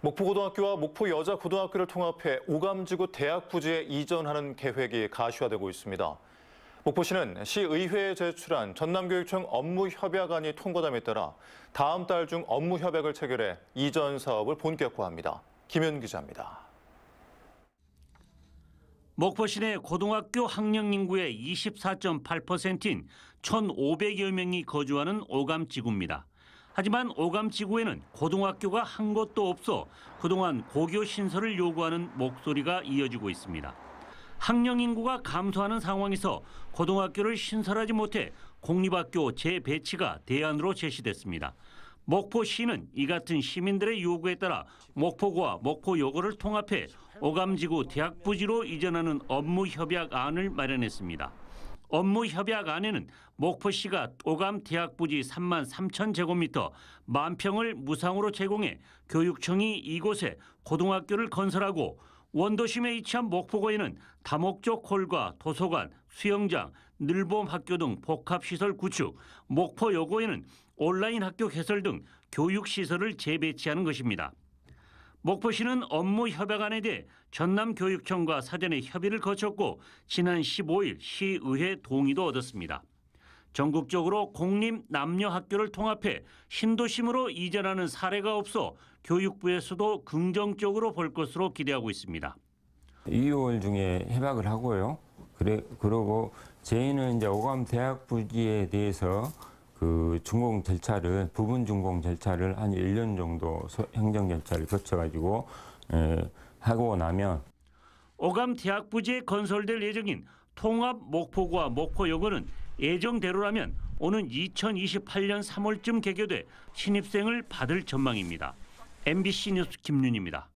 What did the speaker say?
목포고등학교와 목포여자고등학교를 통합해 오감지구 대학 부지에 이전하는 계획이 가시화되고 있습니다. 목포시는 시의회에 제출한 전남교육청 업무협약안이 통과됨에 따라 다음 달 중 업무협약을 체결해 이전 사업을 본격화합니다. 김현 기자입니다. 목포시내 고등학교 학령 인구의 24.8%인 1,500여 명이 거주하는 오감지구입니다. 하지만 오감지구에는 고등학교가 한 곳도 없어 그동안 고교 신설을 요구하는 목소리가 이어지고 있습니다. 학령 인구가 감소하는 상황에서 고등학교를 신설하지 못해 공립학교 재배치가 대안으로 제시됐습니다. 목포시는 이 같은 시민들의 요구에 따라 목포구와 목포여고를 통합해 오감지구 대학 부지로 이전하는 업무 협약안을 마련했습니다. 업무 협약 안에는 목포시가 오감 대학 부지 3만 3천 제곱미터 만 평을 무상으로 제공해 교육청이 이곳에 고등학교를 건설하고 원도심에 위치한 목포고에는 다목적 홀과 도서관, 수영장, 늘봄학교 등 복합시설 구축, 목포여고에는 온라인 학교 개설 등 교육시설을 재배치하는 것입니다. 목포시는 업무 협약안에 대해 전남교육청과 사전에 협의를 거쳤고 지난 15일 시의회 동의도 얻었습니다. 전국적으로 공립 남녀 학교를 통합해 신도심으로 이전하는 사례가 없어 교육부에서도 긍정적으로 볼 것으로 기대하고 있습니다. 2월 중에 협약을 하고요. 그래 그러고 저희는 이제 오감 대학 부지에 대해서 그 준공 절차를 부분 준공 절차를 한 1년 정도 행정 절차를 거쳐가지고 예, 하고 나면 오감 대학 부지에 건설될 예정인 통합 목포구와 목포여고는 예정대로라면 오는 2028년 3월쯤 개교돼 신입생을 받을 전망입니다. MBC 뉴스 김윤입니다.